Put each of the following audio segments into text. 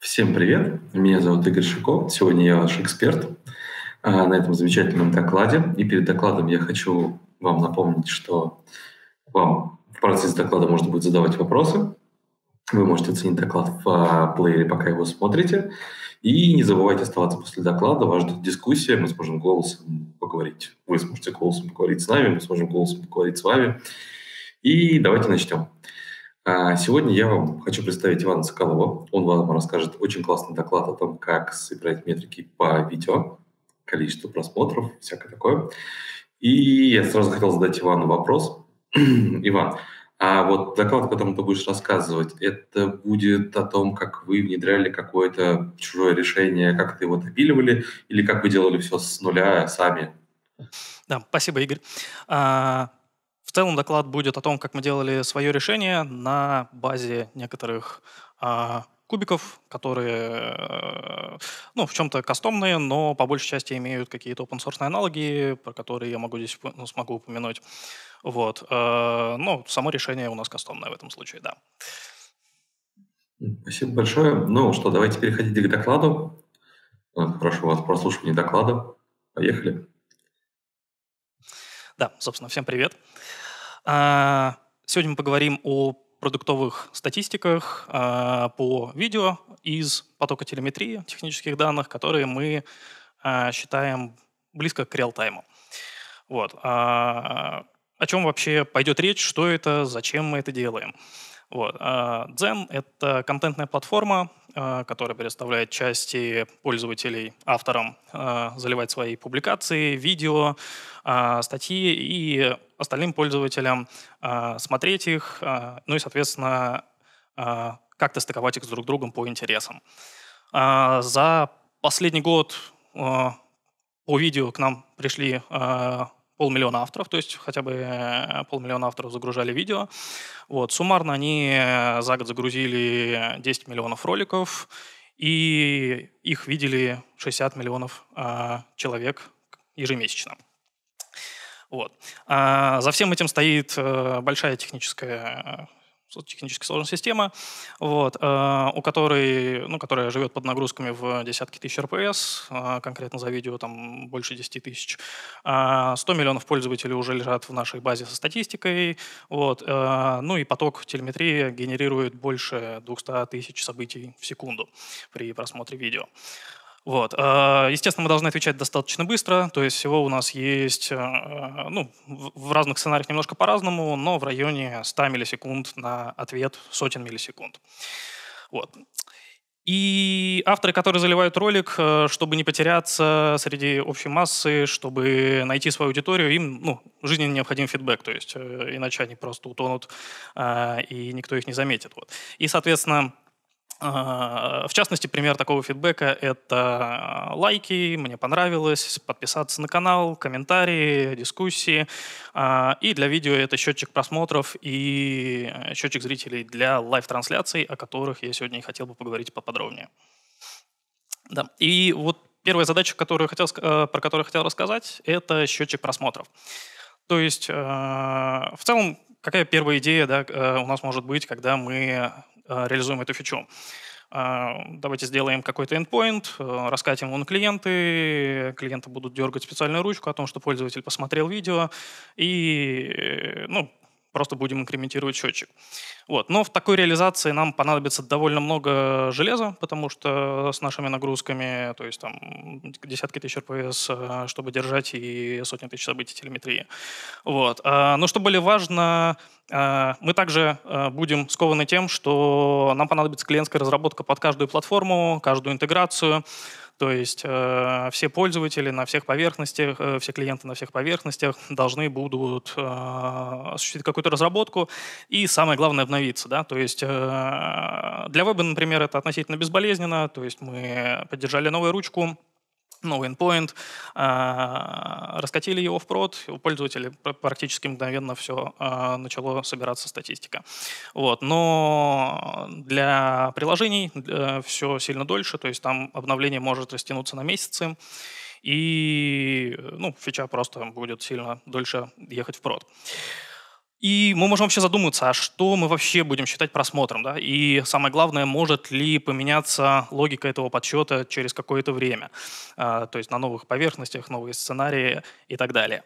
Всем привет! Меня зовут Игорь Шиков. Сегодня я ваш эксперт а, на этом замечательном докладе. И перед докладом я хочу вам напомнить, что вам в процессе доклада можно будет задавать вопросы. Вы можете оценить доклад в а, плеере, пока его смотрите. И не забывайте оставаться после доклада. Вас ждет дискуссия. Мы сможем голосом поговорить. Вы сможете голосом поговорить с нами. Мы сможем голосом поговорить с вами. И давайте начнем. А, сегодня я вам хочу представить Ивана Соколова. Он вам расскажет очень классный доклад о том, как собирать метрики по видео, количество просмотров, всякое такое. И я сразу хотел задать Ивану вопрос. Иван, а вот доклад, о котором ты будешь рассказывать, это будет о том, как вы внедряли какое-то чужое решение, как ты его допиливали, или как вы делали все с нуля сами? Да, спасибо, Игорь. А, в целом доклад будет о том, как мы делали свое решение на базе некоторых а, кубиков, которые, э, ну, в чем-то кастомные, но по большей части имеют какие-то open-source аналоги, про которые я могу здесь ну, смогу упомянуть. Вот. Э, ну, само решение у нас кастомное в этом случае, да. Спасибо большое. Ну что, давайте переходить к докладу. Э, прошу вас прослушивание доклада. Поехали. Да, собственно, всем привет. Э, сегодня мы поговорим о продуктовых статистиках по видео из потока телеметрии, технических данных, которые мы считаем близко к реалтайму. Вот о чем вообще пойдет речь, что это, зачем мы это делаем. Вот. Zen а, — это контентная платформа, а, которая предоставляет части пользователей авторам а, заливать свои публикации, видео, статьи и остальным пользователям смотреть их, ну и, соответственно, как-то стыковать их с друг другом по интересам. За последний год по видео к нам пришли полмиллиона авторов, то есть хотя бы э, полмиллиона авторов загружали видео. Вот. Суммарно они э, за год загрузили 10 миллионов роликов, и их видели 60 миллионов э, человек ежемесячно. Вот. А за всем этим стоит э, большая техническая технически сложная система, вот, э, у которой, ну, которая живет под нагрузками в десятки тысяч РПС, э, конкретно за видео там больше 10 тысяч. Э, а, 100 миллионов пользователей уже лежат в нашей базе со статистикой, вот, э, ну и поток телеметрии генерирует больше 200 тысяч событий в секунду при просмотре видео. Вот. А, естественно, мы должны отвечать достаточно быстро, то есть всего у нас есть, э, э, ну, в разных сценариях немножко по-разному, но в районе 100 миллисекунд на ответ сотен миллисекунд. Вот. И авторы, которые заливают ролик, э, чтобы не потеряться среди общей массы, чтобы найти свою аудиторию, им ну, жизненно необходим фидбэк, то есть иначе они просто утонут, и никто их не заметит. Вот. И, соответственно, а, в частности, пример такого фидбэка — это а, лайки, мне понравилось, подписаться на канал, комментарии, дискуссии. А, и для видео это счетчик просмотров и э, счетчик зрителей для лайв-трансляций, о которых я сегодня и хотел бы поговорить поподробнее. Да. И вот первая задача, которую хотел, э, про которую хотел рассказать, это счетчик просмотров. То есть э, в целом какая первая идея да, у нас может быть, когда мы Э, реализуем эту фичу. Э, давайте сделаем какой-то endpoint, э, раскатим его на клиенты, клиенты будут дергать специальную ручку о том, что пользователь посмотрел видео, и ну, просто будем инкрементировать счетчик. Вот. Но в такой реализации нам понадобится довольно много железа, потому что с нашими нагрузками, то есть там десятки тысяч РПС, э, чтобы держать, и сотни тысяч событий телеметрии. Вот. А, но что более важно, э, мы также э, будем скованы тем, что нам понадобится клиентская разработка под каждую платформу, каждую интеграцию, то есть э, все пользователи на всех поверхностях, э, все клиенты на всех поверхностях должны будут э, осуществить какую-то разработку и, самое главное, обновиться. Да? То есть э, для веба, например, это относительно безболезненно. То есть мы поддержали новую ручку, Новый endpoint, а, раскатили его в прод, у пользователей практически мгновенно все а, начало собираться статистика. Вот. Но для приложений э, все сильно дольше, то есть там обновление может растянуться на месяцы, и ну, фича просто будет сильно дольше ехать в прод. И мы можем вообще задуматься, а что мы вообще будем считать просмотром, да? И самое главное, может ли поменяться логика этого подсчета через какое-то время, а, то есть на новых поверхностях, новые сценарии и так далее.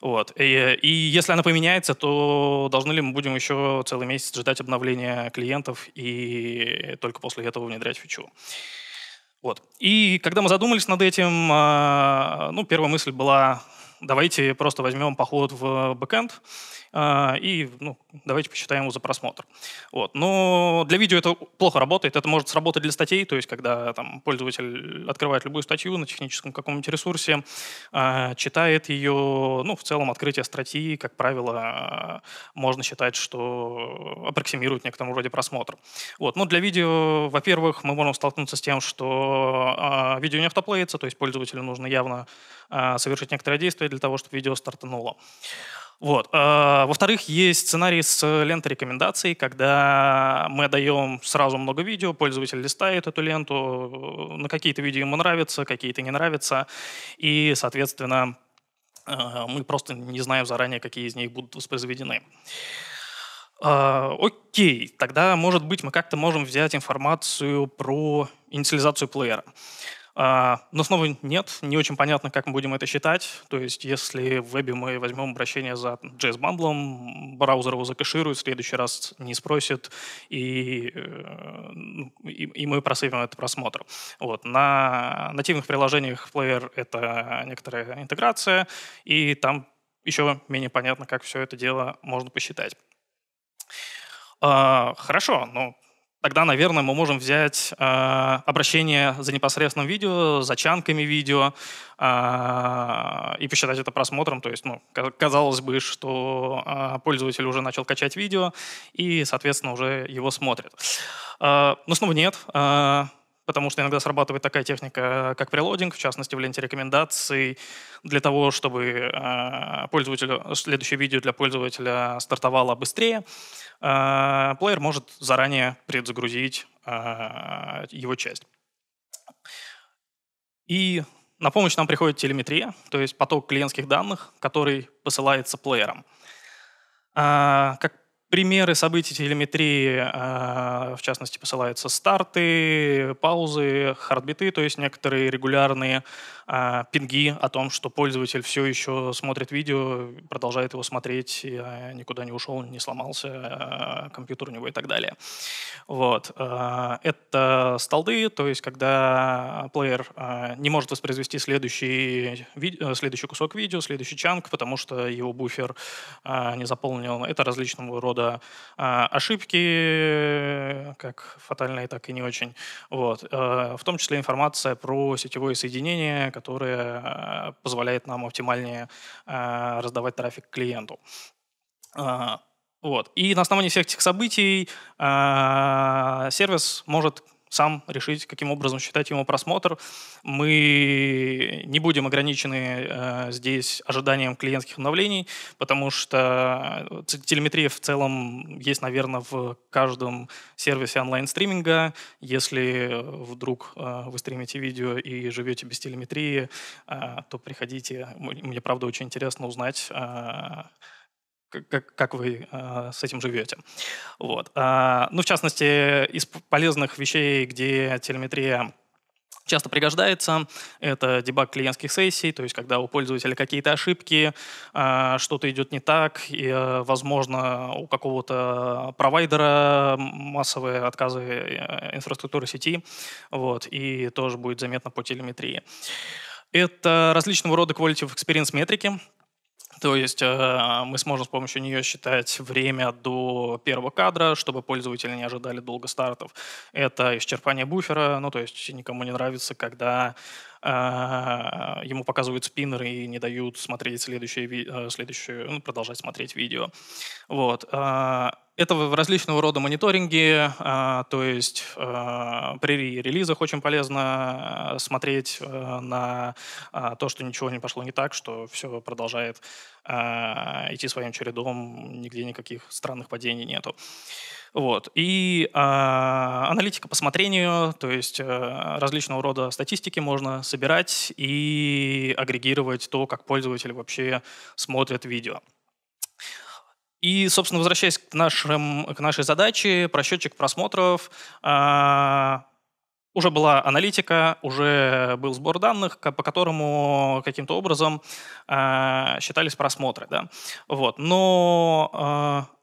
Вот. И, и если она поменяется, то должны ли мы будем еще целый месяц ждать обновления клиентов и только после этого внедрять фичу? Вот. И когда мы задумались над этим, а, ну, первая мысль была, давайте просто возьмем поход в бэкэнд а, и ну, давайте посчитаем его за просмотр. Вот. Но для видео это плохо работает, это может сработать для статей, то есть когда там, пользователь открывает любую статью на техническом каком-нибудь ресурсе, а, читает ее, ну, в целом открытие статьи, как правило, можно считать, что аппроксимирует некоторому роде просмотр. Вот. Но для видео, во-первых, мы можем столкнуться с тем, что а, видео не автоплеится, то есть пользователю нужно явно совершить некоторое действие для того, чтобы видео стартануло. Вот. А, во-вторых, есть сценарий с лентой рекомендаций, когда мы даем сразу много видео, пользователь листает эту ленту, э, на какие-то видео ему нравятся, какие-то не нравятся, и, соответственно, а, мы просто не знаем заранее, какие из них будут воспроизведены. А, окей, тогда, может быть, мы как-то можем взять информацию про инициализацию плеера. А, но снова нет, не очень понятно, как мы будем это считать. То есть если в вебе мы возьмем обращение за JS бамблом браузер его закэширует, в следующий раз не спросит, и, э, и, и мы просыпем этот просмотр. Вот. На нативных приложениях Player это некоторая интеграция, и там еще менее понятно, как все это дело можно посчитать. А, хорошо, но ну, тогда, наверное, мы можем взять э, обращение за непосредственным видео, за чанками видео э, и посчитать это просмотром. То есть, ну, казалось бы, что э, пользователь уже начал качать видео и, соответственно, уже его смотрит. Э, но ну, снова нет. Э, потому что иногда срабатывает такая техника, э, как прелодинг, в частности, в ленте рекомендаций, для того, чтобы э, пользователю, э, следующее видео для пользователя стартовало быстрее, плеер может заранее предзагрузить его часть. И на помощь нам приходит телеметрия, то есть поток клиентских данных, который посылается плеером. Как примеры событий телеметрии, а, в частности, посылаются старты, паузы, хардбиты, то есть некоторые регулярные а, пинги о том, что пользователь все еще смотрит видео, продолжает его смотреть, э, никуда не ушел, не сломался э, компьютер у него и так далее. Вот. это столды, то есть когда плеер не может воспроизвести следующий, э, следующий кусок видео, следующий чанк, потому что его буфер не заполнил. Это различного рода ошибки, как фатальные, так и не очень. Вот. Э, в том числе информация про сетевое соединение, которое э, позволяет нам оптимальнее э, раздавать трафик клиенту. Э, вот. И на основании всех этих событий сервис может сам решить, каким образом считать ему просмотр. Мы не будем ограничены э, здесь ожиданием клиентских обновлений, потому что э, телеметрия в целом есть, наверное, в каждом сервисе онлайн-стриминга. Если вдруг э, вы стримите видео и живете без телеметрии, э, то приходите. Мне, правда, очень интересно узнать, э, как, как вы э, с этим живете. Вот. Э, ну, в частности, из полезных вещей, где телеметрия часто пригождается. Это дебаг клиентских сессий, то есть когда у пользователя какие-то ошибки, а, что-то идет не так, и, э, возможно, у какого-то провайдера массовые отказы э, инфраструктуры сети, вот, и тоже будет заметно по телеметрии. Это различного рода quality of experience метрики, то есть э, мы сможем с помощью нее считать время до первого кадра, чтобы пользователи не ожидали долго стартов. Это исчерпание буфера, ну то есть никому не нравится, когда а, ему показывают спиннер и не дают смотреть следующее, э, следующее ну, продолжать смотреть видео. Вот. А, это в различного рода мониторинге, а, то есть при релизах очень полезно э, смотреть э, на то, что ничего не пошло не так, что все продолжает идти своим чередом, нигде никаких странных падений нету. Вот. И э, аналитика по смотрению, то есть э, различного рода статистики можно собирать и агрегировать то, как пользователи вообще смотрят видео. И, собственно, возвращаясь к, нашим, к нашей задаче, про счетчик просмотров, э, уже была аналитика, уже был сбор данных, по которому каким-то образом э, считались просмотры. Да? Вот. Но э,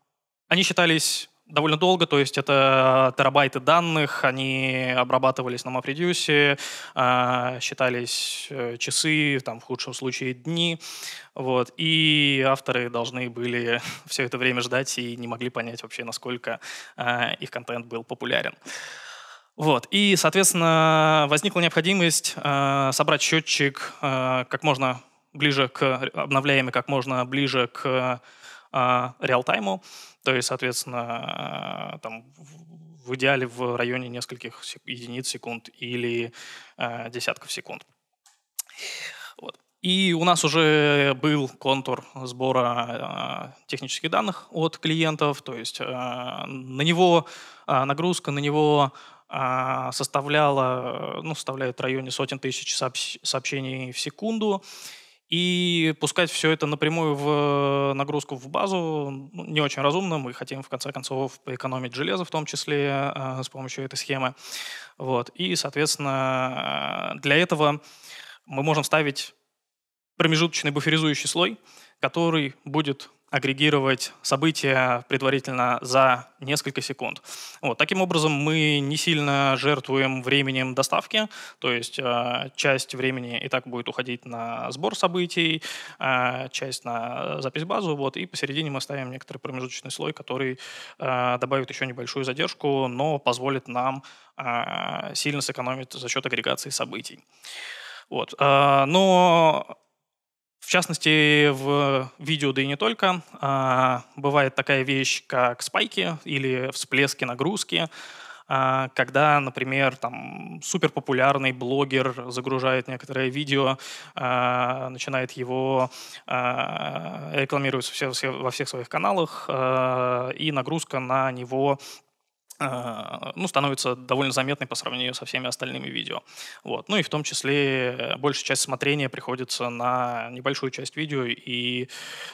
они считались довольно долго, то есть это э, терабайты данных, они обрабатывались на MapReduce, э, считались э, часы, там в худшем случае дни, вот, и авторы должны были все это время ждать и не могли понять вообще, насколько их контент был популярен. Вот. И, соответственно, возникла необходимость э, собрать счетчик э, как можно ближе к обновляемый, как можно ближе к а, реалтайму, то есть, соответственно, там в идеале в районе нескольких единиц секунд или а, десятков секунд. Вот. И у нас уже был контур сбора а, технических данных от клиентов, то есть на него нагрузка на него составляла, ну, составляет в районе сотен тысяч сообщений в секунду. И пускать все это напрямую в нагрузку в базу ну, не очень разумно. Мы хотим, в конце концов, поэкономить железо, в том числе а, с помощью этой схемы. Вот. И, соответственно, а, для этого мы можем ставить промежуточный буферизующий слой, который будет агрегировать события предварительно за несколько секунд. Вот. Таким образом, мы не сильно жертвуем временем доставки, то есть э, часть времени и так будет уходить на сбор событий, э, часть на запись базу, вот, и посередине мы ставим некоторый промежуточный слой, который э, добавит еще небольшую задержку, но позволит нам э, сильно сэкономить за счет агрегации событий. Вот. Э, но частности, в видео, да и не только, а, бывает такая вещь, как спайки или всплески нагрузки, а, когда, например, там суперпопулярный блогер загружает некоторое видео, а, начинает его рекламировать во всех своих каналах, и нагрузка на него Э, ну, становится довольно заметной по сравнению со всеми остальными видео. Вот. Ну и в том числе э, большая часть смотрения приходится на небольшую часть видео, и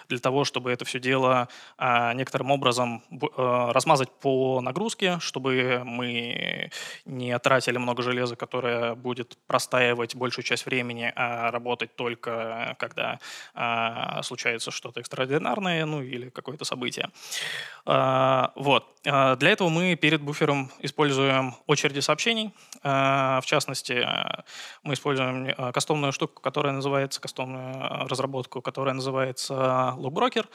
для того, чтобы это все дело э, некоторым образом размазать по нагрузке, чтобы мы не тратили много железа, которое будет простаивать большую часть времени, а работать только когда случается что-то экстраординарное, ну или какое-то событие. Вот. Для этого мы перед перед буфером используем очереди сообщений. Э, в частности, э, мы используем э, кастомную штуку, которая называется, кастомную разработку, которая называется логброкер.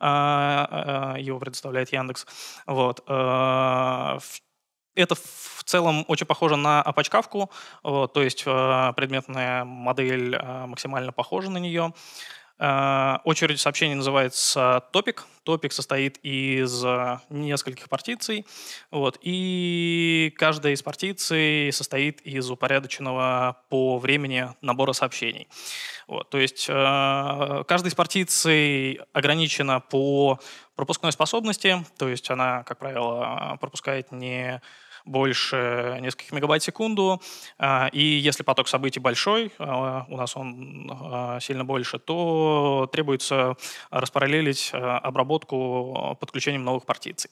Его предоставляет Яндекс. Вот. Это в целом очень похоже на Apache вот, то есть предметная модель максимально похожа на нее. Э, очередь сообщений называется топик. Топик состоит из э, нескольких партиций, вот, и каждая из партиций состоит из упорядоченного по времени набора сообщений. Вот, то есть э, каждая из партиций ограничена по пропускной способности, то есть она, как правило, пропускает не больше нескольких мегабайт в секунду, а, и если поток событий большой, а, у нас он а, сильно больше, то требуется распараллелить обработку подключением новых партиций.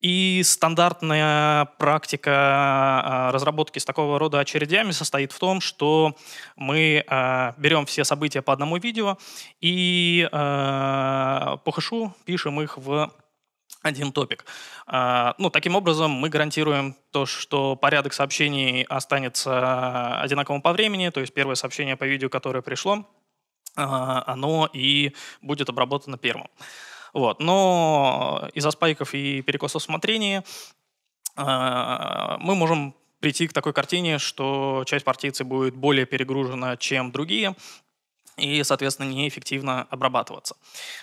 И стандартная практика разработки с такого рода очередями состоит в том, что мы берем все события по одному видео и по хэшу пишем их в один топик. А, ну, таким образом, мы гарантируем то, что порядок сообщений останется одинаковым по времени, то есть первое сообщение по видео, которое пришло, а, оно и будет обработано первым. Вот. Но из-за спайков и перекосов смотрения а, мы можем прийти к такой картине, что часть партийцев будет более перегружена, чем другие, и, соответственно, неэффективно обрабатываться.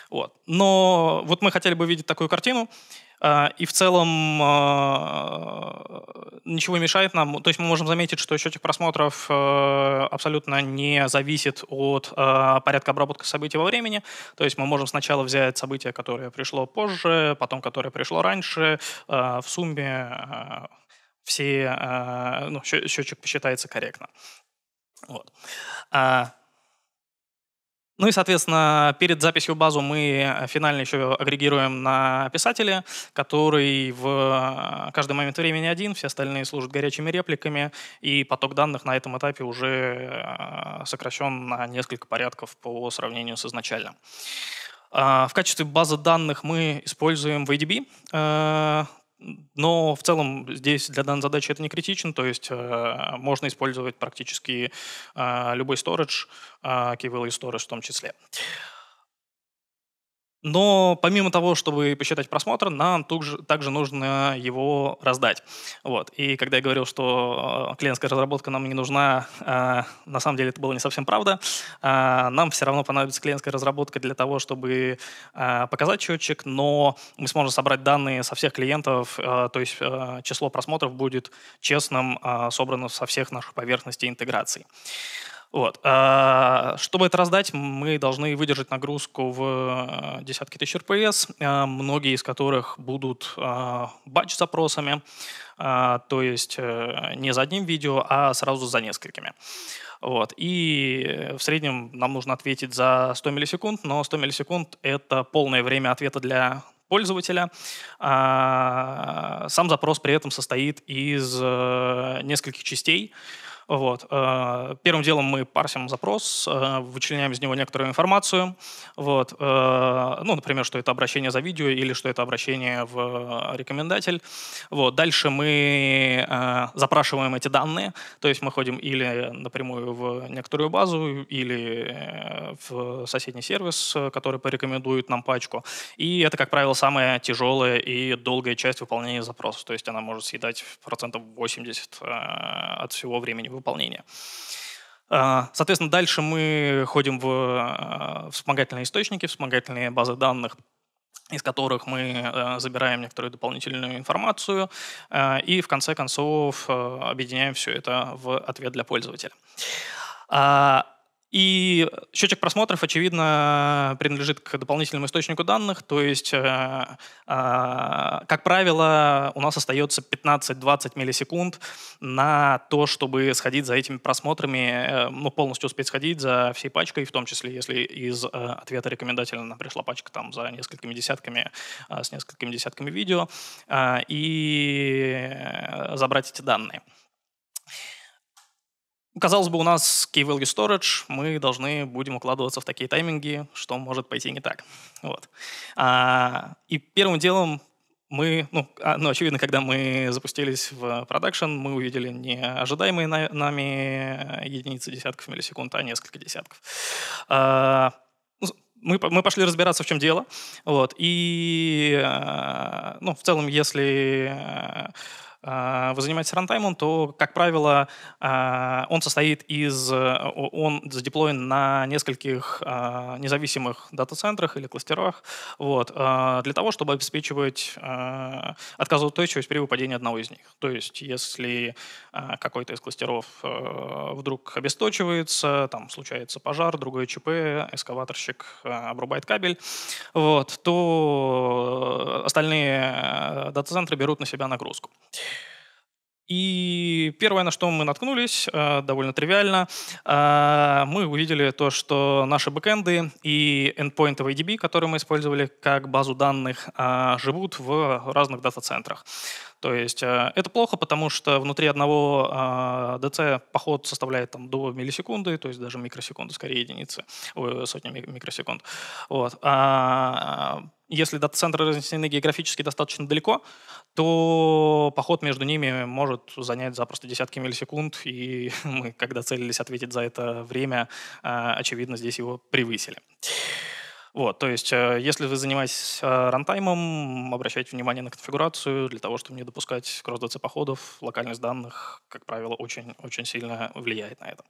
Вот. Но вот мы хотели бы видеть такую картину, а, и в целом а, ничего не мешает нам. То есть мы можем заметить, что счетчик просмотров э, абсолютно не зависит от а, порядка обработки событий во времени. То есть мы можем сначала взять событие, которое пришло позже, потом которое пришло раньше. В сумме все, ну, счетчик посчитается корректно. Вот. Ну и, соответственно, перед записью в базу мы э, финально еще агрегируем на писателя, который в э, каждый момент времени один, все остальные служат горячими репликами, и поток данных на этом этапе уже э, сокращен на несколько порядков по сравнению с изначальным. А, в качестве базы данных мы используем VDB но в целом здесь для данной задачи это не критично, то есть э, можно использовать практически э, любой storage, э, keywell и storage в том числе. Но помимо того, чтобы посчитать просмотр, нам тут же, также нужно его раздать. Вот. И когда я говорил, что э, клиентская разработка нам не нужна, а, на самом деле это было не совсем правда. А, нам все равно понадобится клиентская разработка для того, чтобы а, показать счетчик, но мы сможем собрать данные со всех клиентов, то есть число просмотров будет честным, собрано со всех наших поверхностей интеграции. Вот. А, чтобы это раздать, мы должны выдержать нагрузку в э, десятки тысяч РПС, а, многие из которых будут а, батч-запросами, то есть э, не за одним видео, а сразу за несколькими. Вот. И в среднем нам нужно ответить за 100 миллисекунд, но 100 миллисекунд — это полное время ответа для пользователя. Сам запрос при этом состоит из э, нескольких частей. Вот. Э, первым делом мы парсим запрос, э, вычленяем из него некоторую информацию. Вот. Э, ну, например, что это обращение за видео или что это обращение в рекомендатель. Вот. Дальше мы запрашиваем эти данные, то есть мы ходим или напрямую в некоторую базу, или в соседний сервис, который порекомендует нам пачку. И это, как правило, самая тяжелая и долгая часть выполнения запроса, То есть она может съедать процентов 80 от всего времени выполнения. А, соответственно, дальше мы ходим в а, вспомогательные источники, вспомогательные базы данных, из которых мы а, забираем некоторую дополнительную информацию и в конце концов объединяем все это в ответ для пользователя. И счетчик просмотров, очевидно, принадлежит к дополнительному источнику данных, то есть, э, э, как правило, у нас остается 15-20 миллисекунд на то, чтобы сходить за этими просмотрами, э, ну, полностью успеть сходить за всей пачкой, в том числе, если из ответа рекомендательно пришла пачка там за несколькими десятками, с несколькими десятками видео, и забрать эти данные. Ну, казалось бы, у нас key value storage, мы должны будем укладываться в такие тайминги, что может пойти не так. Вот. А, и первым делом мы, ну, а, ну, очевидно, когда мы запустились в продакшн, мы увидели не ожидаемые нами единицы десятков миллисекунд, а несколько десятков. А, ну, мы, мы пошли разбираться, в чем дело. Вот, и, а, ну, в целом, если а, а, вы занимаетесь рантаймом, то, как правило, а, он состоит из... Э, он задеплоен на нескольких а, независимых дата-центрах или кластерах вот, для того, чтобы обеспечивать отказоустойчивость при выпадении одного из них. То есть, если какой-то из кластеров э, вдруг обесточивается, там случается пожар, другой ЧП, экскаваторщик э, обрубает кабель, вот, то остальные дата-центры берут на себя нагрузку. И первое, на что мы наткнулись, э, довольно тривиально, э, мы увидели то, что наши бэкэнды и endpoint ADB, которые мы использовали как базу данных, э, живут в разных дата-центрах. То есть это плохо, потому что внутри одного ДЦ поход составляет там, до миллисекунды, то есть даже микросекунды, скорее единицы, сотни микросекунд. Вот а, если дата-центры разнесены географически достаточно далеко, то поход между ними может занять запросто десятки миллисекунд, и мы, когда целились ответить за это время, а, очевидно, здесь его превысили. Вот, то есть, э, если вы занимаетесь э, рантаймом, обращайте внимание на конфигурацию для того, чтобы не допускать кросс-ДЦ походов. Локальность данных, как правило, очень-очень сильно влияет на это.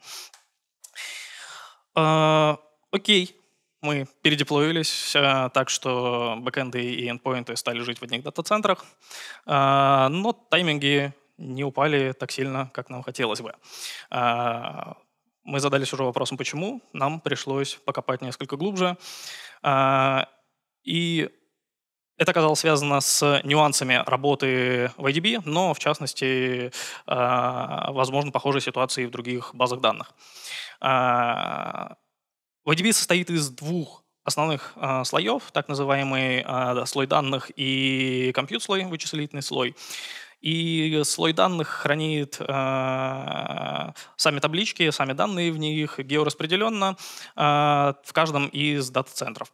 Э, окей, мы передеплоились э, так, что бэкэнды и эндпоинты стали жить в одних дата-центрах, э, но тайминги не упали так сильно, как нам хотелось бы. Э, мы задались уже вопросом, почему. Нам пришлось покопать несколько глубже. Э, и это оказалось связано с нюансами работы в IDB, но в частности, возможно, похожие ситуации в других базах данных. ODB состоит из двух основных э, слоев, так называемый э, слой данных и компьют-слой, вычислительный слой. И слой данных хранит э, сами таблички, сами данные в них геораспределенно э, в каждом из дата-центров.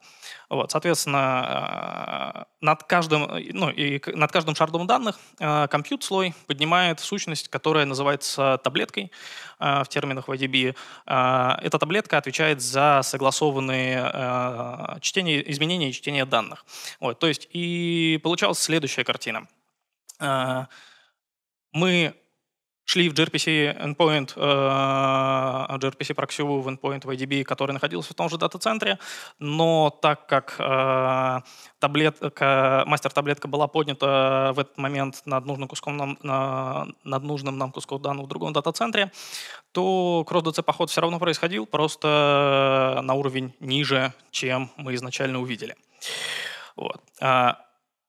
Вот, соответственно, а, над каждым, ну, и над каждым шардом данных э, слой поднимает сущность, которая называется таблеткой в терминах YDB. Э, эта таблетка отвечает за согласованные э, чтение, изменения и чтение данных. Вот, то есть и получалась следующая картина – а, мы шли в gRPC endpoint, э, а, gRPC а проксю в endpoint в IDB, который находился в том же дата-центре, но так как э, таблетка, мастер-таблетка была поднята в этот момент над нужным, куском нам, на, над нужным нам куском данных в другом дата-центре, то кросс-ДЦ поход все равно происходил, просто на уровень ниже, чем мы изначально увидели. Вот.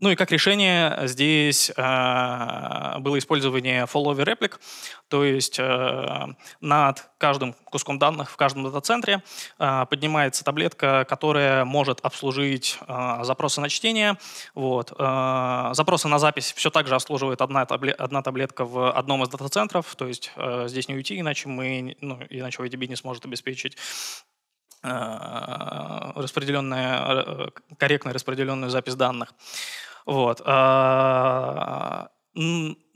Ну и как решение э, здесь э, было использование follow follower реплик, то есть э, над каждым куском данных в каждом дата-центре э, поднимается таблетка, которая может обслужить э, запросы на чтение. Вот. Э, запросы на запись все так же обслуживает одна, табле одна таблетка в одном из дата-центров, то есть э, здесь не уйти, иначе, мы, ну, иначе OEDB не сможет обеспечить э, распределенная, э, корректно распределенную запись данных. Вот. А,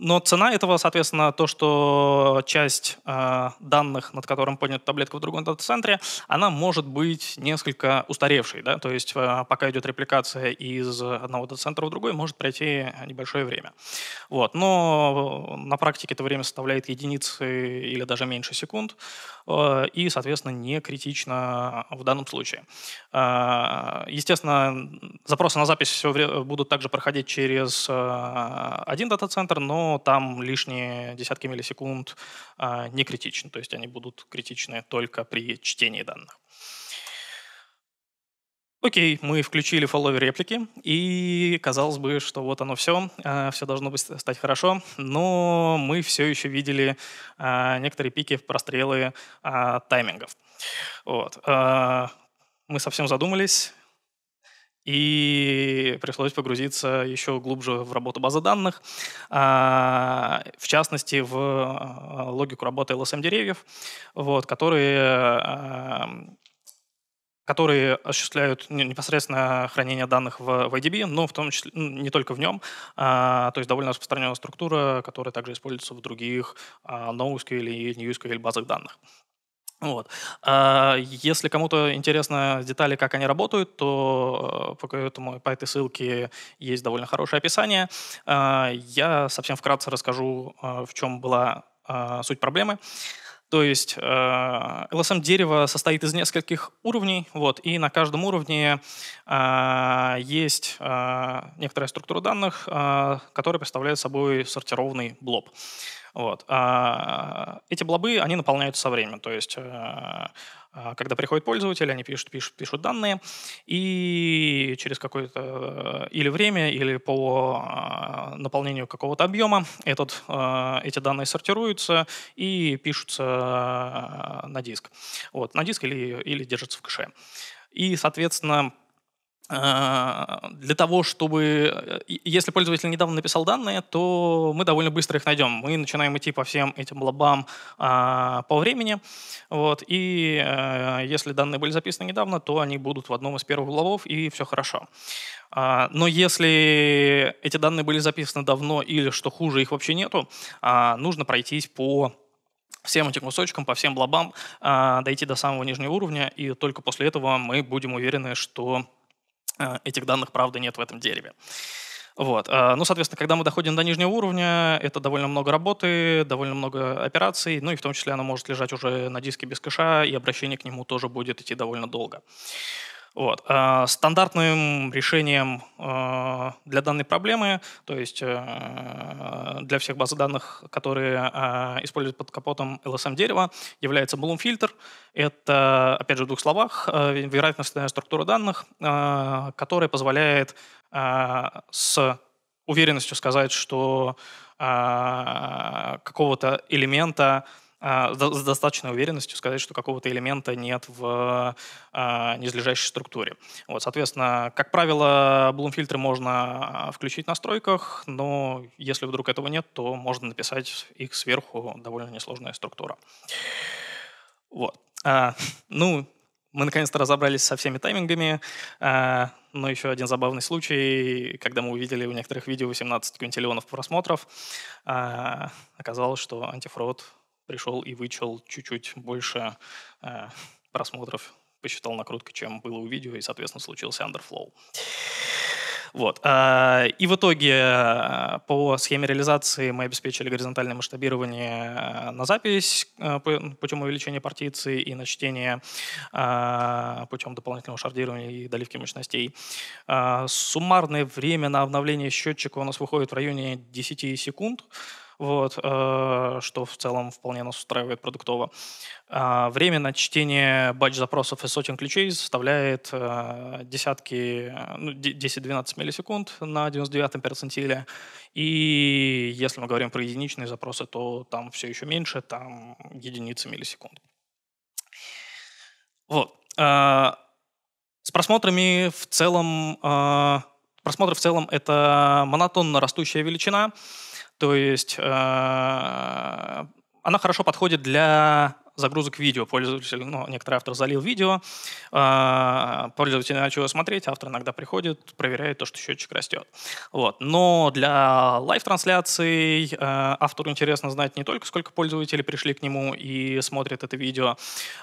но цена этого, соответственно, то, что часть э, данных, над которым поднята таблетка в другом дата-центре, она может быть несколько устаревшей. Да? То есть э, пока идет репликация из одного дата-центра в другой, может пройти небольшое время. Вот. Но э, на практике это время составляет единицы или даже меньше секунд э, и, соответственно, не критично в данном случае. Э, естественно, запросы на запись будут также проходить через э, один дата-центр, но там лишние десятки миллисекунд а, не критичны, то есть они будут критичны только при чтении данных. Окей, мы включили фолловер реплики, и казалось бы, что вот оно все, а, все должно быть стать хорошо, но мы все еще видели а, некоторые пики в прострелы таймингов. Вот. Мы совсем задумались, и пришлось погрузиться еще глубже в работу базы данных, а, в частности, в а, логику работы LSM-деревьев, вот, которые а, которые осуществляют непосредственно хранение данных в, в IDB, но в том числе ну, не только в нем, то есть довольно распространенная структура, которая также используется в других а, NoSQL и NewSQL базах данных. Вот. А, если кому-то интересно детали, как они работают, то э, по, этому, по этой ссылке есть довольно хорошее описание. А, я совсем вкратце расскажу, э, в чем была э, суть проблемы. То есть LSM-дерево состоит из нескольких уровней, вот, и на каждом уровне есть некоторая структура данных, которая представляет собой сортированный блоб. Вот. А, эти блобы, они наполняются со временем. То есть а, а, когда приходят пользователи, они пишут, пишут, пишут данные, и через какое-то или время, или по наполнению какого-то объема этот, эти данные сортируются и пишутся на диск. Вот, на диск или, или держатся в кэше. И, соответственно, а, для того, чтобы... Э, если пользователь недавно написал данные, то мы довольно быстро их найдем. Мы начинаем идти по всем этим лобам а, по времени. Вот, и а, если данные были записаны недавно, то они будут в одном из первых лобов, и все хорошо. А, но если эти данные были записаны давно или, что хуже, их вообще нету, а, нужно пройтись по всем этим кусочкам, по всем лобам, а, дойти до самого нижнего уровня, и только после этого мы будем уверены, что Э, этих данных, правда, нет в этом дереве. Вот. Э, ну, соответственно, когда мы доходим до нижнего уровня, это довольно много работы, довольно много операций, ну и в том числе она может лежать уже на диске без кэша, и обращение к нему тоже будет идти довольно долго. Вот. А, стандартным решением а, для данной проблемы, то есть э, для всех баз данных, которые а, используют под капотом LSM-дерево, является Bloom фильтр. Это, опять же, в двух словах, э, вероятностная структура данных, которая позволяет с уверенностью сказать, что какого-то элемента а, с достаточной уверенностью сказать, что какого-то элемента нет в э, низлежащей структуре. Вот, соответственно, как правило, блум-фильтры можно включить в настройках, но если вдруг этого нет, то можно написать их сверху довольно несложная структура. Вот. А, ну, мы наконец-то разобрались со всеми таймингами, но еще один забавный случай, когда мы увидели у некоторых видео 18 квинтиллионов просмотров, оказалось, что антифрод пришел и вычел чуть-чуть больше э, просмотров, посчитал накрутка, чем было у видео, и, соответственно, случился underflow. Вот. А, и в итоге э, по схеме реализации мы обеспечили горизонтальное масштабирование э, на запись э, ну, путем увеличения партиции и на чтение путем дополнительного шардирования и доливки мощностей. Суммарное время на обновление счетчика у нас выходит в районе 10 секунд вот, э, что в целом вполне нас устраивает продуктово. Э, время на чтение батч-запросов и сотен ключей составляет э, десятки, э, ну, 10-12 миллисекунд на 99-м перцентиле. И если мы говорим про единичные запросы, то там все еще меньше, там единицы миллисекунд. Вот. Э, с просмотрами в целом... Э, просмотры в целом — это монотонно растущая величина, то есть э, она хорошо подходит для загрузок видео. Пользователь, ну, некоторый автор залил видео, а, пользователь начал его смотреть, автор иногда приходит, проверяет то, что счетчик растет. Вот. Но для лайв-трансляций а, автору интересно знать не только, сколько пользователей пришли к нему и смотрят это видео,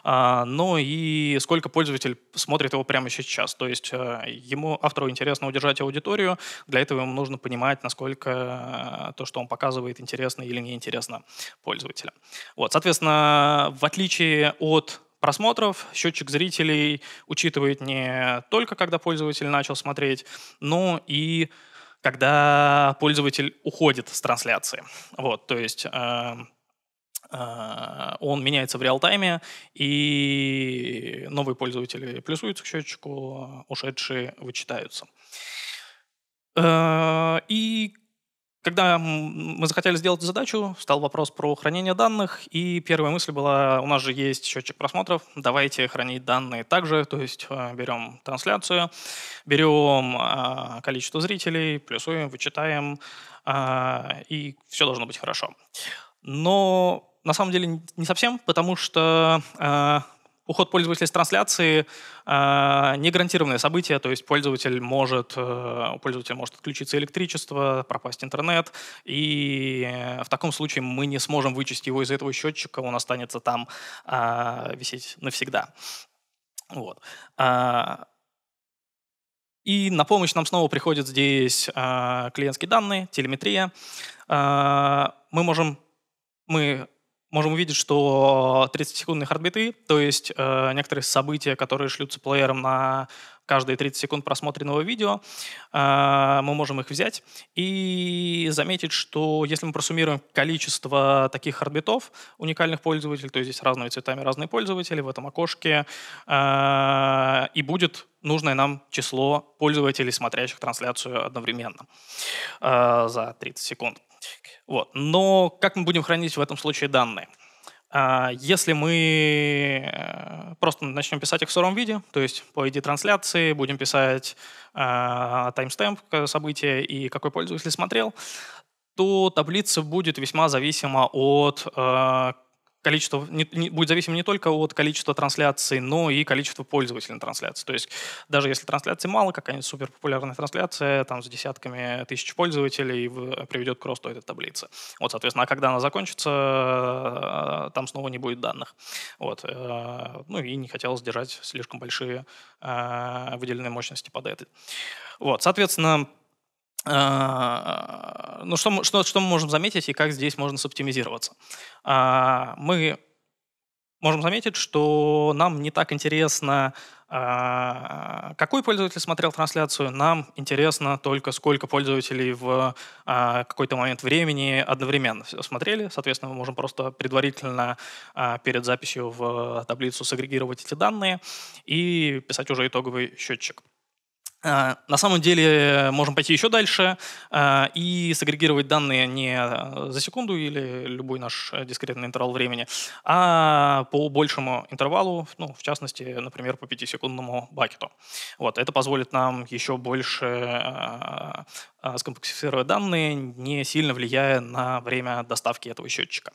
а, но и сколько пользователь смотрит его прямо сейчас. То есть ему, автору интересно удержать аудиторию, для этого ему нужно понимать, насколько то, что он показывает, интересно или неинтересно пользователям. Вот, соответственно, в отличие от просмотров, счетчик зрителей учитывает не только, когда пользователь начал смотреть, но и когда пользователь уходит с трансляции. Вот, то есть э, э, он меняется в реал-тайме, и новые пользователи плюсуются к счетчику, ушедшие вычитаются. Э, и когда мы захотели сделать задачу, стал вопрос про хранение данных, и первая мысль была, у нас же есть счетчик просмотров, давайте хранить данные также, то есть э, берем трансляцию, берем а, количество зрителей, плюсуем, вычитаем, а, и все должно быть хорошо. Но на самом деле не совсем, потому что а, Уход пользователя с трансляции э, не гарантированное событие, то есть пользователь может, э, у может отключиться электричество, пропасть интернет, и э, в таком случае мы не сможем вычесть его из этого счетчика, он останется там э, висеть навсегда. Вот. Э, и на помощь нам снова приходят здесь э, клиентские данные, телеметрия. Мы можем, мы можем увидеть, что 30-секундные а, хардбиты, то есть э, некоторые события, которые шлются плеером на каждые 30 секунд просмотренного видео, э, мы можем их взять и заметить, что если мы просуммируем количество таких хардбитов уникальных пользователей, то есть здесь разными цветами разные пользователи в этом окошке, э, и будет нужное нам число пользователей, смотрящих трансляцию одновременно э, за 30 секунд. Вот. Но как мы будем хранить в этом случае данные? А, если мы э, просто начнем писать их в сыром виде, то есть по ID-трансляции будем писать а, таймстемп события и какой пользователь смотрел, то таблица будет весьма зависима от э, количество не, не, будет зависеть не только от количества трансляций, но и количества пользователей на трансляции. То есть даже если трансляции мало, какая-нибудь суперпопулярная трансляция там с десятками тысяч пользователей в, приведет к росту этой таблицы. Вот, соответственно, а когда она закончится, э, там снова не будет данных. Вот. Э, ну и не хотелось держать слишком большие э, выделенные мощности под этой. Вот, соответственно, а, ну, что, что, что мы можем заметить и как здесь можно соптимизироваться? А, мы можем заметить, что нам не так интересно, а, какой пользователь смотрел трансляцию, нам интересно только, сколько пользователей в какой-то момент времени одновременно смотрели. Соответственно, мы можем просто предварительно перед записью в таблицу сагрегировать эти данные и писать уже итоговый счетчик. Э, на самом деле можем пойти еще дальше э, и сагрегировать данные не э, за секунду или любой наш дискретный интервал времени, а по большему интервалу, ну, в частности, например, по пятисекундному бакету. Вот, это позволит нам еще больше скомпаксифицировать данные, не сильно влияя на время доставки этого счетчика.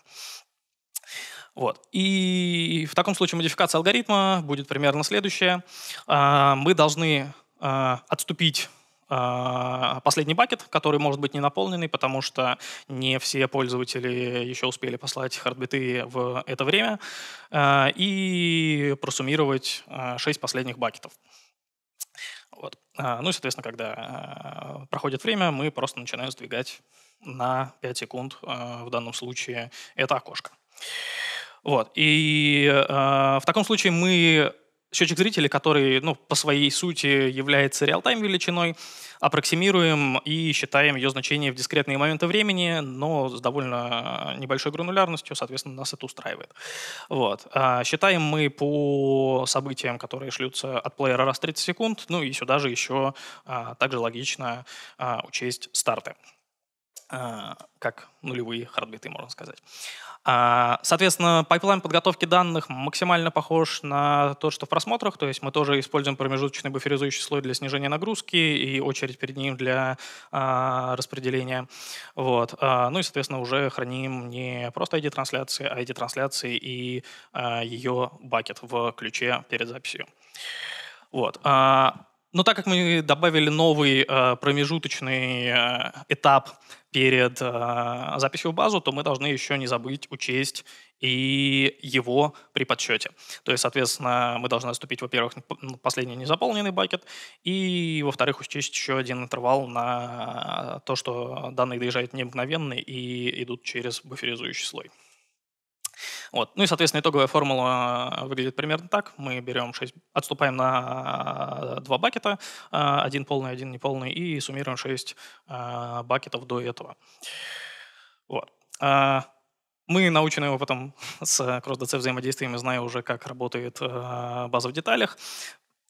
Вот. И в таком случае модификация алгоритма будет примерно следующая. Мы должны Э, отступить э, последний бакет, который может быть не наполненный, потому что не все пользователи еще успели послать хардбиты в это время, э, и просуммировать 6 последних бакетов. Вот. Ну и, соответственно, когда проходит время, мы просто начинаем сдвигать на 5 секунд в данном случае это окошко. Вот. И в таком случае мы счетчик зрителей, который ну, по своей сути является реал-тайм величиной, аппроксимируем и считаем ее значение в дискретные моменты времени, но с довольно небольшой гранулярностью, соответственно, нас это устраивает. Вот. А считаем мы по событиям, которые шлются от плеера раз 30 секунд, ну и сюда же еще а, также логично а, учесть старты. Э, как нулевые хардбиты, можно сказать. А, соответственно, пайплайн подготовки данных максимально похож на то, что в просмотрах, то есть мы тоже используем промежуточный буферизующий слой для снижения нагрузки и очередь перед ним для а, распределения. Вот. А, ну и, соответственно, уже храним не просто ID-трансляции, а ID-трансляции и ее бакет в ключе перед записью. Вот. Но так как мы добавили новый э, промежуточный э, этап перед э, записью в базу, то мы должны еще не забыть учесть и его при подсчете. То есть, соответственно, мы должны отступить, во-первых, последний незаполненный бакет, и, во-вторых, учесть еще один интервал на э, то, что данные доезжают не мгновенно и идут через буферизующий слой. Вот. Ну и, соответственно, итоговая формула э, выглядит примерно так. Мы берем 6, отступаем на э, два бакета, э, один полный, один неполный, и суммируем 6 бакетов до этого. Вот. Мы научены опытом с CrossDC взаимодействиями, зная уже, как работает база в деталях,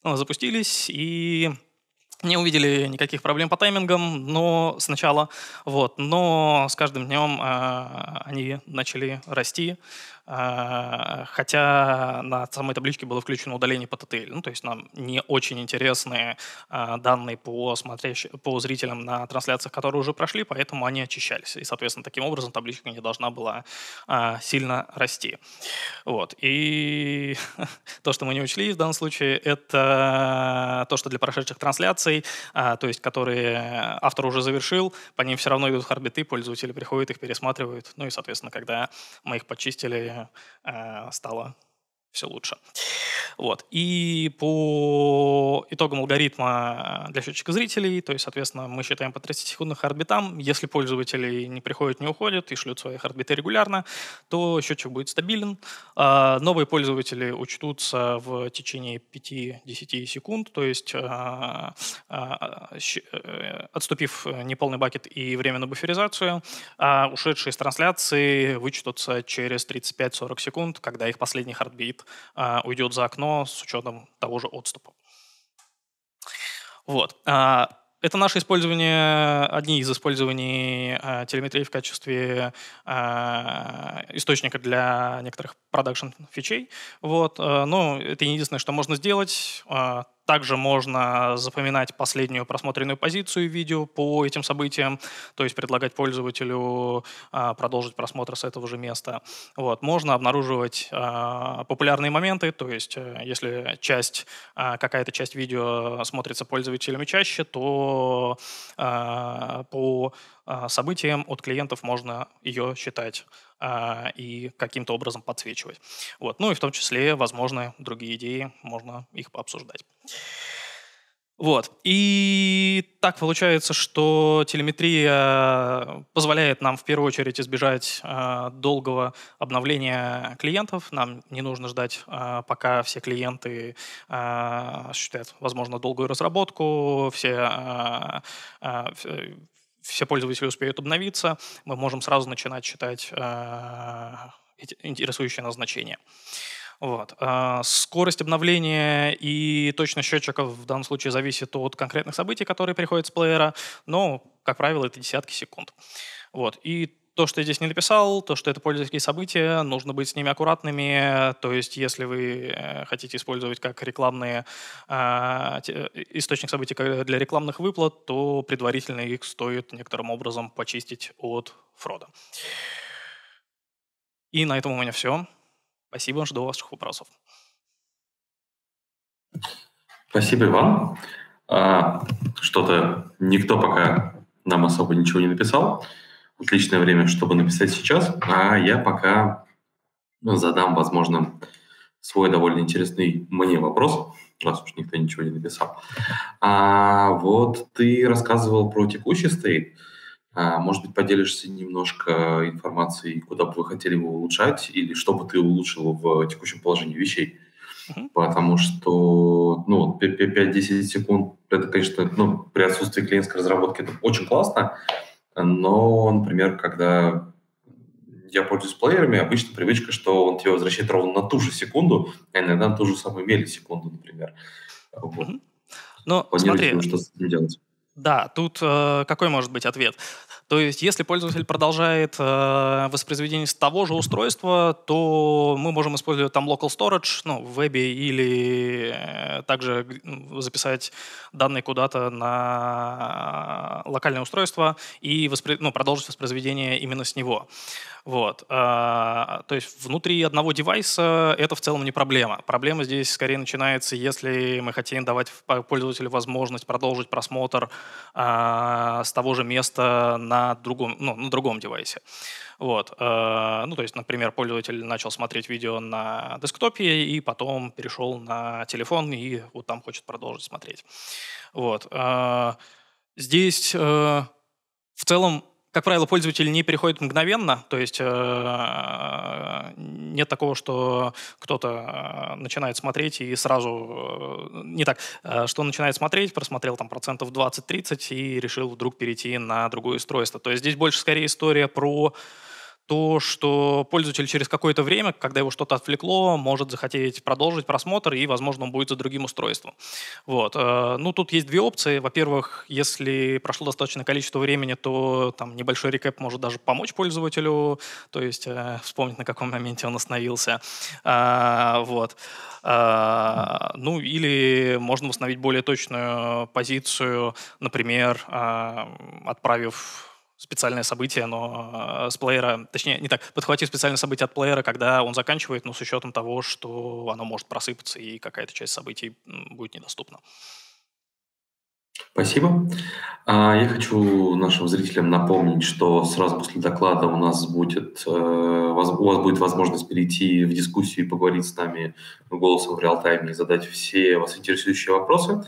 запустились и не увидели никаких проблем по таймингам, но сначала, вот, но с каждым днем э, они начали расти, а, хотя на самой табличке было включено удаление по TTL. Ну, то есть нам не очень интересны а, данные по, смотрящ... по зрителям на трансляциях, которые уже прошли, поэтому они очищались. И, соответственно, таким образом табличка не должна была а, сильно расти. Вот. И то, что мы не учли в данном случае, это то, что для прошедших трансляций, то есть которые автор уже завершил, по ним все равно идут хард пользователи приходят, их пересматривают. Ну и, соответственно, когда мы их почистили, Э, стало все лучше. Вот. И по итогам алгоритма э, для счетчика зрителей, то есть, соответственно, мы считаем по 30-секундных хардбитам. Если пользователи не приходят, не уходят и шлют свои орбиты регулярно, то счетчик будет стабилен. А новые пользователи учтутся в течение 5-10 секунд, то есть э, а, а, э, отступив неполный бакет и время на буферизацию, а ушедшие из трансляции вычтутся через 35-40 секунд, когда их последний хардбит будет, а, уйдет за окно с учетом того же отступа. Вот. А, это наше использование, одни из использований э, телеметрии в качестве э, источника для некоторых продакшн фичей. Вот, э, ну, это единственное, что можно сделать. Также можно запоминать последнюю просмотренную позицию видео по этим событиям, то есть предлагать пользователю а, продолжить просмотр с этого же места. Вот. Можно обнаруживать а, популярные моменты, то есть э, если часть, а, какая-то часть видео смотрится пользователями чаще, то по событиям от клиентов можно ее считать э, и каким-то образом подсвечивать. Вот. Ну и в том числе, возможно, другие идеи, можно их пообсуждать. Вот. И так получается, что телеметрия позволяет нам в первую очередь избежать э, долгого обновления клиентов. Нам не нужно ждать, э, пока все клиенты э, осуществляют, возможно, долгую разработку, все, э, э, все пользователи успеют обновиться, мы можем сразу начинать читать э, интересующие нас значения. Вот. Э, скорость обновления и точность счетчиков в данном случае зависит от конкретных событий, которые приходят с плеера, но, как правило, это десятки секунд. Вот. И то, что я здесь не написал, то, что это пользовательские события, нужно быть с ними аккуратными. То есть, если вы э, хотите использовать как рекламные э, источник событий для рекламных выплат, то предварительно их стоит некоторым образом почистить от фрода. И на этом у меня все. Спасибо, жду ваших вопросов. Спасибо, Иван. А, что-то никто пока нам особо ничего не написал отличное время, чтобы написать сейчас, а я пока ну, задам, возможно, свой довольно интересный мне вопрос, раз уж никто ничего не написал. А, вот ты рассказывал про текущий стейт. А, может быть, поделишься немножко информацией, куда бы вы хотели его улучшать, или что бы ты улучшил в текущем положении вещей? Потому что ну, 5-10 секунд, это, конечно, ну, при отсутствии клиентской разработки это очень классно, но, например, когда я пользуюсь плеерами, обычно привычка, что он тебе возвращает ровно на ту же секунду, а иногда на ту же самую миллисекунду, например. Вот. Ну, смотри, что с этим делать. Да, тут э, какой может быть ответ? То есть, если пользователь продолжает э, воспроизведение с того же устройства, то мы можем использовать там local storage, ну, в вебе, или э, также записать данные куда-то на э, локальное устройство и воспри... ну, продолжить воспроизведение именно с него. Вот. Э, то есть, внутри одного девайса это в целом не проблема. Проблема здесь скорее начинается, если мы хотим давать пользователю возможность продолжить просмотр э, с того же места на на другом, ну, на другом девайсе. Вот. Э, ну, то есть, например, пользователь начал смотреть видео на десктопе и потом перешел на телефон и вот там хочет продолжить смотреть. Вот. Э, здесь э, в целом как правило, пользователь не переходит мгновенно, то есть э, нет такого, что кто-то э, начинает смотреть и сразу... Э, не так, что начинает смотреть, просмотрел там процентов 20-30 и решил вдруг перейти на другое устройство. То есть здесь больше скорее история про то, что пользователь через какое-то время, когда его что-то отвлекло, может захотеть продолжить просмотр, и, возможно, он будет за другим устройством. Вот. Э, ну, тут есть две опции. Во-первых, если прошло достаточное количество времени, то там небольшой рекэп может даже помочь пользователю, то есть э, вспомнить, на каком моменте он остановился. А, вот. А, ну, или можно восстановить более точную позицию, например, а, отправив специальное событие, но э, с плеера, точнее, не так, подхватив специальное событие от плеера, когда он заканчивает, но с учетом того, что оно может просыпаться и какая-то часть событий будет недоступна. Спасибо. А, я хочу нашим зрителям напомнить, что сразу после доклада у нас будет, э, у вас будет возможность перейти в дискуссию и поговорить с нами голосом в реал-тайме и задать все вас интересующие вопросы.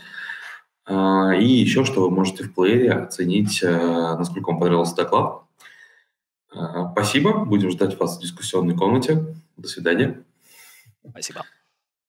А, и еще, что вы можете в плеере оценить, э, насколько вам понравился доклад. А, спасибо. Будем ждать вас в дискуссионной комнате. До свидания. Спасибо.